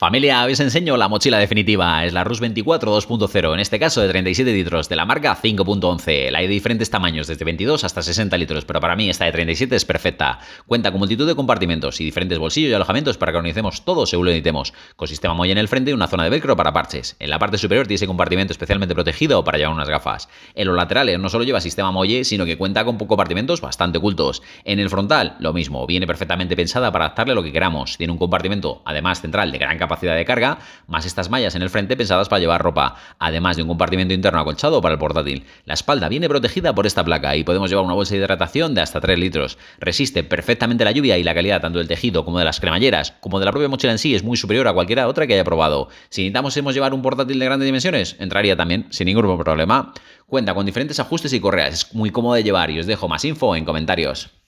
Familia, os enseño la mochila definitiva, es la Rus 24 2.0, en este caso de 37 litros, de la marca 5.11. La hay de diferentes tamaños, desde 22 hasta 60 litros, pero para mí esta de 37 es perfecta. Cuenta con multitud de compartimentos y diferentes bolsillos y alojamientos para que organicemos todo según lo necesitemos, con sistema molle en el frente y una zona de velcro para parches. En la parte superior tiene ese compartimento especialmente protegido para llevar unas gafas. En los laterales no solo lleva sistema molle, sino que cuenta con compartimentos bastante ocultos. En el frontal, lo mismo, viene perfectamente pensada para adaptarle lo que queramos. Tiene un compartimento, además central, de gran capacidad capacidad de carga, más estas mallas en el frente pensadas para llevar ropa, además de un compartimento interno acolchado para el portátil. La espalda viene protegida por esta placa y podemos llevar una bolsa de hidratación de hasta 3 litros. Resiste perfectamente la lluvia y la calidad tanto del tejido como de las cremalleras, como de la propia mochila en sí, es muy superior a cualquiera otra que haya probado. Si necesitamos llevar un portátil de grandes dimensiones, entraría también sin ningún problema. Cuenta con diferentes ajustes y correas, es muy cómodo de llevar y os dejo más info en comentarios.